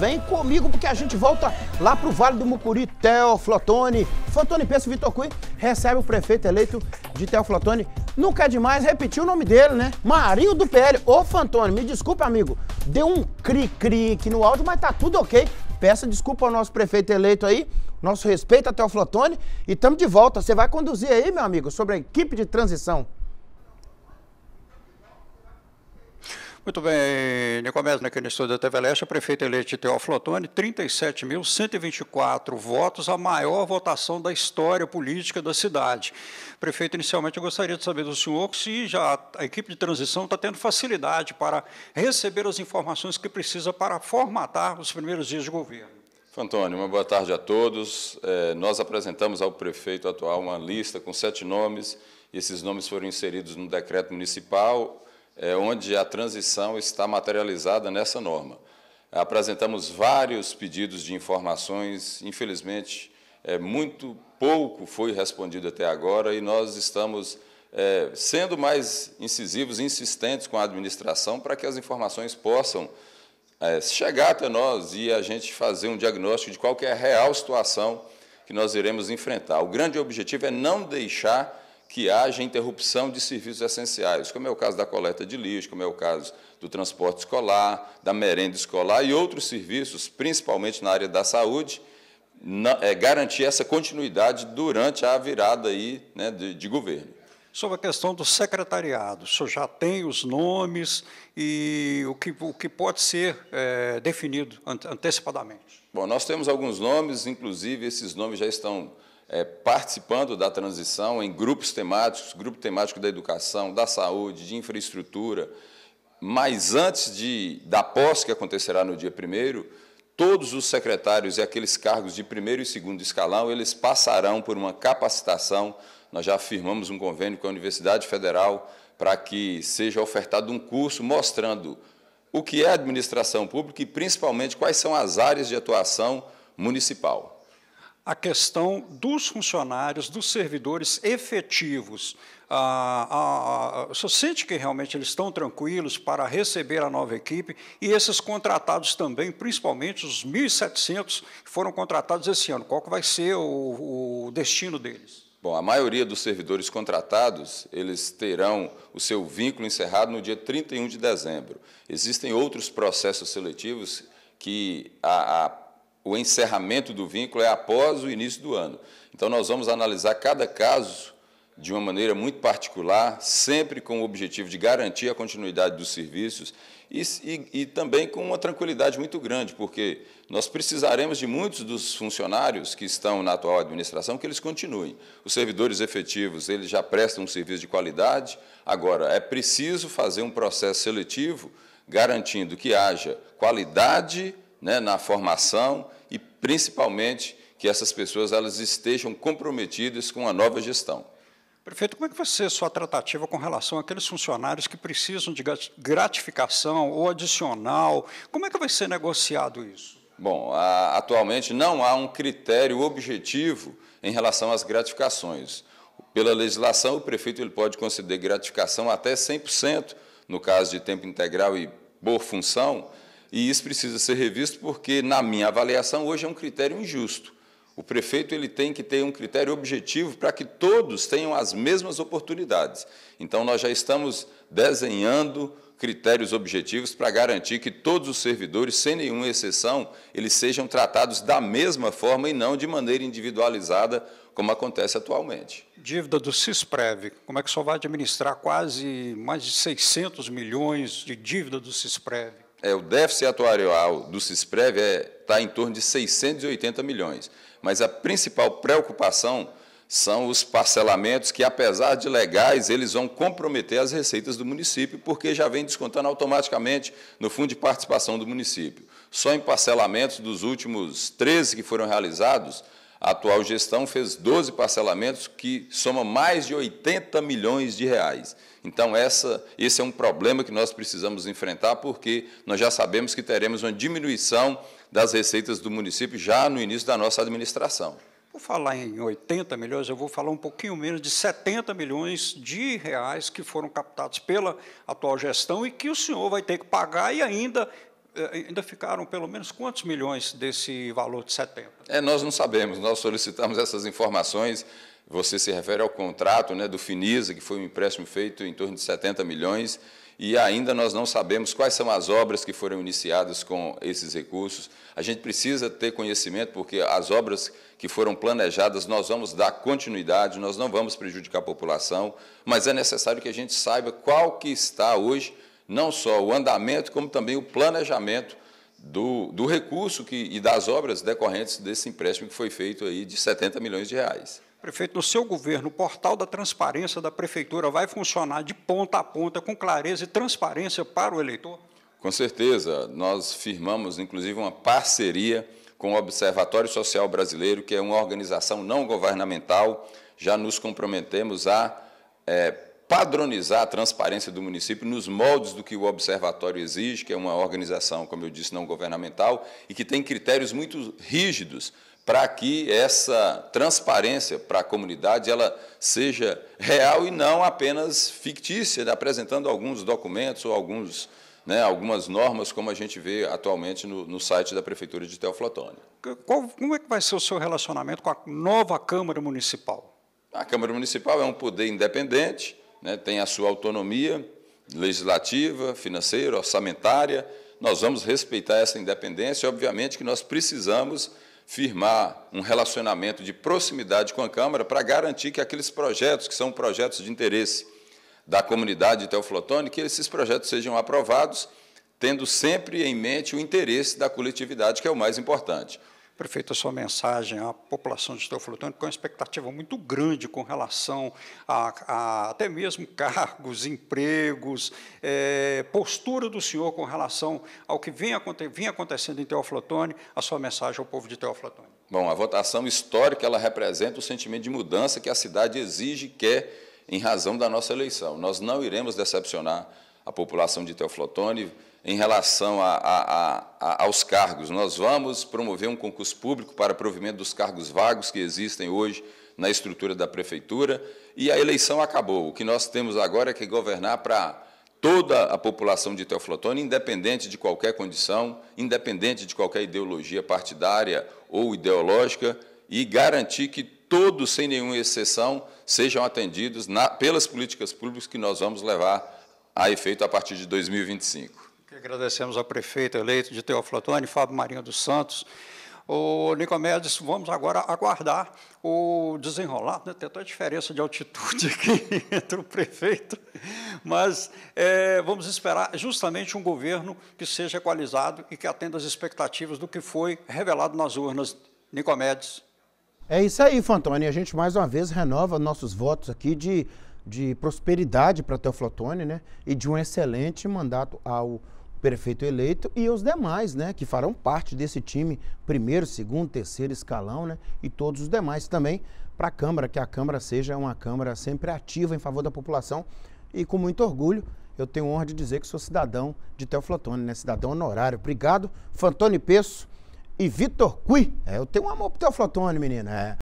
Vem comigo porque a gente volta lá para o Vale do Mucuri, Teoflotone. Fantoni Peço Vitor Cui recebe o prefeito eleito de Teoflotone. Nunca é demais repetir o nome dele, né? Marinho do PL. Ô, Fantoni, me desculpa, amigo. Deu um cri-cri aqui no áudio, mas tá tudo ok. Peça desculpa ao nosso prefeito eleito aí. Nosso respeito a Teoflotone. E estamos de volta. Você vai conduzir aí, meu amigo, sobre a equipe de transição. Muito bem, Nicomés, naquele estudo da TV Leste, a prefeita eleita Teófilo Otoni, 37.124 votos, a maior votação da história política da cidade. Prefeito, inicialmente eu gostaria de saber do senhor se já a equipe de transição está tendo facilidade para receber as informações que precisa para formatar os primeiros dias de governo. Fantônio, uma boa tarde a todos. É, nós apresentamos ao prefeito atual uma lista com sete nomes, esses nomes foram inseridos no decreto municipal é, onde a transição está materializada nessa norma. Apresentamos vários pedidos de informações, infelizmente, é, muito pouco foi respondido até agora e nós estamos é, sendo mais incisivos insistentes com a administração para que as informações possam é, chegar até nós e a gente fazer um diagnóstico de qual é a real situação que nós iremos enfrentar. O grande objetivo é não deixar que haja interrupção de serviços essenciais, como é o caso da coleta de lixo, como é o caso do transporte escolar, da merenda escolar e outros serviços, principalmente na área da saúde, na, é, garantir essa continuidade durante a virada aí, né, de, de governo. Sobre a questão do secretariado, o senhor já tem os nomes e o que, o que pode ser é, definido antecipadamente? Bom, nós temos alguns nomes, inclusive esses nomes já estão é, participando da transição em grupos temáticos, grupo temático da educação, da saúde, de infraestrutura, mas antes de, da posse que acontecerá no dia 1 todos os secretários e aqueles cargos de primeiro e segundo escalão, eles passarão por uma capacitação. Nós já firmamos um convênio com a Universidade Federal para que seja ofertado um curso mostrando o que é administração pública e, principalmente, quais são as áreas de atuação municipal a questão dos funcionários, dos servidores efetivos. Ah, ah, ah, você sente que realmente eles estão tranquilos para receber a nova equipe e esses contratados também, principalmente os 1.700 que foram contratados esse ano. Qual que vai ser o, o destino deles? Bom, a maioria dos servidores contratados, eles terão o seu vínculo encerrado no dia 31 de dezembro. Existem outros processos seletivos que a, a o encerramento do vínculo é após o início do ano. Então, nós vamos analisar cada caso de uma maneira muito particular, sempre com o objetivo de garantir a continuidade dos serviços e, e, e, também com uma tranquilidade muito grande, porque nós precisaremos de muitos dos funcionários que estão na atual administração que eles continuem. Os servidores efetivos eles já prestam um serviço de qualidade, agora é preciso fazer um processo seletivo garantindo que haja qualidade né, na formação e, principalmente, que essas pessoas elas estejam comprometidas com a nova gestão. Prefeito, como é que vai ser sua tratativa com relação àqueles funcionários que precisam de gratificação ou adicional? Como é que vai ser negociado isso? Bom, a, atualmente não há um critério objetivo em relação às gratificações. Pela legislação, o prefeito ele pode conceder gratificação até 100%, no caso de tempo integral e por função, e isso precisa ser revisto porque, na minha avaliação, hoje é um critério injusto. O prefeito ele tem que ter um critério objetivo para que todos tenham as mesmas oportunidades. Então, nós já estamos desenhando critérios objetivos para garantir que todos os servidores, sem nenhuma exceção, eles sejam tratados da mesma forma e não de maneira individualizada, como acontece atualmente. Dívida do CISPREV, como é que só vai administrar quase mais de 600 milhões de dívida do CISPREV? É, o déficit atuarial do CISPREV está é, tá em torno de 680 milhões, mas a principal preocupação são os parcelamentos que, apesar de legais, eles vão comprometer as receitas do município, porque já vem descontando automaticamente no fundo de participação do município. Só em parcelamentos dos últimos 13 que foram realizados, a atual gestão fez 12 parcelamentos que soma mais de 80 milhões de reais. Então, essa, esse é um problema que nós precisamos enfrentar, porque nós já sabemos que teremos uma diminuição das receitas do município já no início da nossa administração. Por falar em 80 milhões, eu vou falar um pouquinho menos de 70 milhões de reais que foram captados pela atual gestão e que o senhor vai ter que pagar e ainda eh, eh, ainda ficaram pelo menos quantos milhões desse valor de 70? É, nós não sabemos, nós solicitamos essas informações. Você se refere ao contrato né, do Finisa, que foi um empréstimo feito em torno de 70 milhões, e ainda nós não sabemos quais são as obras que foram iniciadas com esses recursos. A gente precisa ter conhecimento, porque as obras que foram planejadas nós vamos dar continuidade, nós não vamos prejudicar a população, mas é necessário que a gente saiba qual que está hoje não só o andamento, como também o planejamento do, do recurso que, e das obras decorrentes desse empréstimo que foi feito aí de 70 milhões de reais. Prefeito, no seu governo, o portal da transparência da prefeitura vai funcionar de ponta a ponta, com clareza e transparência para o eleitor? Com certeza. Nós firmamos, inclusive, uma parceria com o Observatório Social Brasileiro, que é uma organização não governamental. Já nos comprometemos a é, padronizar a transparência do município nos moldes do que o observatório exige, que é uma organização, como eu disse, não governamental e que tem critérios muito rígidos para que essa transparência para a comunidade ela seja real e não apenas fictícia, né, apresentando alguns documentos ou alguns, né, algumas normas, como a gente vê atualmente no, no site da Prefeitura de Teoflotone. Qual, como é que vai ser o seu relacionamento com a nova Câmara Municipal? A Câmara Municipal é um poder independente, né, tem a sua autonomia legislativa, financeira, orçamentária. Nós vamos respeitar essa independência. Obviamente que nós precisamos firmar um relacionamento de proximidade com a Câmara para garantir que aqueles projetos, que são projetos de interesse da comunidade teoflotônica, que esses projetos sejam aprovados, tendo sempre em mente o interesse da coletividade, que é o mais importante. Prefeito, a sua mensagem à população de Teoflotone, com uma expectativa muito grande com relação a, a até mesmo cargos, empregos, é, postura do senhor com relação ao que vem, vem acontecendo em Teoflotone, a sua mensagem ao povo de Teoflotone. Bom, a votação histórica ela representa o sentimento de mudança que a cidade exige e quer em razão da nossa eleição. Nós não iremos decepcionar a população de Teoflotone em relação a, a, a, aos cargos. Nós vamos promover um concurso público para provimento dos cargos vagos que existem hoje na estrutura da prefeitura e a eleição acabou. O que nós temos agora é que governar para toda a população de Teoflotone, independente de qualquer condição, independente de qualquer ideologia partidária ou ideológica, e garantir que todos, sem nenhuma exceção, sejam atendidos na, pelas políticas públicas que nós vamos levar a efeito a partir de 2025. Agradecemos ao prefeito eleito de Teoflotone, Fábio Marinho dos Santos. O Nicomedes, vamos agora aguardar o desenrolar. Né? Tem até diferença de altitude aqui entre o prefeito, mas é, vamos esperar justamente um governo que seja equalizado e que atenda as expectativas do que foi revelado nas urnas. Nicomedes. É isso aí, Fantoni. A gente mais uma vez renova nossos votos aqui de de prosperidade para Teoflotone, né? E de um excelente mandato ao prefeito eleito e os demais, né? Que farão parte desse time, primeiro, segundo, terceiro escalão, né? E todos os demais também para a Câmara, que a Câmara seja uma Câmara sempre ativa em favor da população. E com muito orgulho, eu tenho honra de dizer que sou cidadão de Teoflotone, né? Cidadão honorário. Obrigado, Fantoni Peço e Vitor Cui. É, eu tenho um amor pro Teoflotone, menina. É.